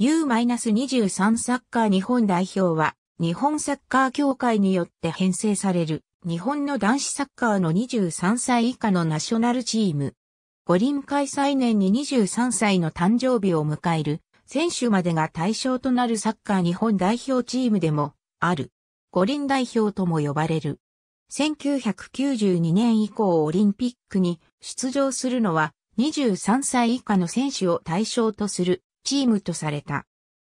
U-23 サッカー日本代表は、日本サッカー協会によって編成される、日本の男子サッカーの23歳以下のナショナルチーム。五輪開催年に23歳の誕生日を迎える、選手までが対象となるサッカー日本代表チームでも、ある。五輪代表とも呼ばれる。1992年以降オリンピックに出場するのは23歳以下の選手を対象とするチームとされた。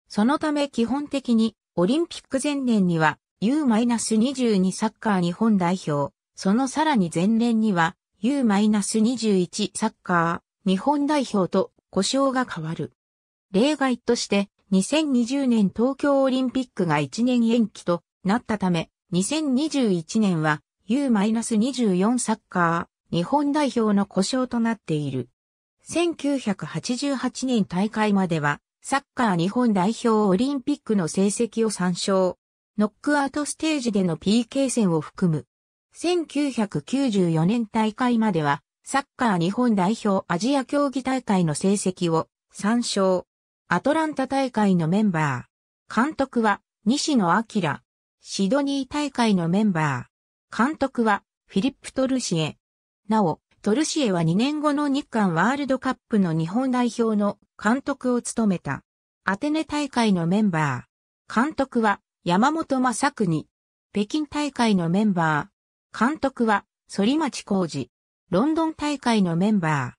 そのため基本的にオリンピック前年には U-22 サッカー日本代表、そのさらに前年には U-21 サッカー日本代表と故障が変わる。例外として2020年東京オリンピックが1年延期となったため、2021年は U-24 サッカー日本代表の故障となっている。1988年大会までは、サッカー日本代表オリンピックの成績を参照。ノックアウトステージでの PK 戦を含む。1994年大会までは、サッカー日本代表アジア競技大会の成績を参照。アトランタ大会のメンバー。監督は西野明。シドニー大会のメンバー。監督はフィリップ・トルシエ。なお、トルシエは2年後の日韓ワールドカップの日本代表の監督を務めた。アテネ大会のメンバー。監督は山本正国。北京大会のメンバー。監督は反町浩二。ロンドン大会のメンバ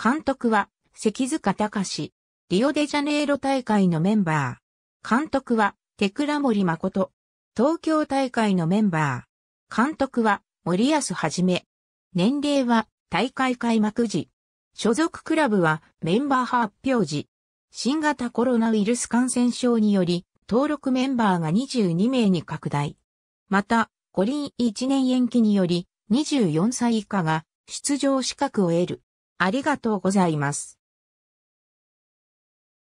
ー。監督は関塚隆。リオデジャネイロ大会のメンバー。監督はテクラ森誠。東京大会のメンバー。監督は森安はじめ。年齢は大会開幕時。所属クラブはメンバー発表時。新型コロナウイルス感染症により、登録メンバーが22名に拡大。また、五輪1年延期により、24歳以下が出場資格を得る。ありがとうございます。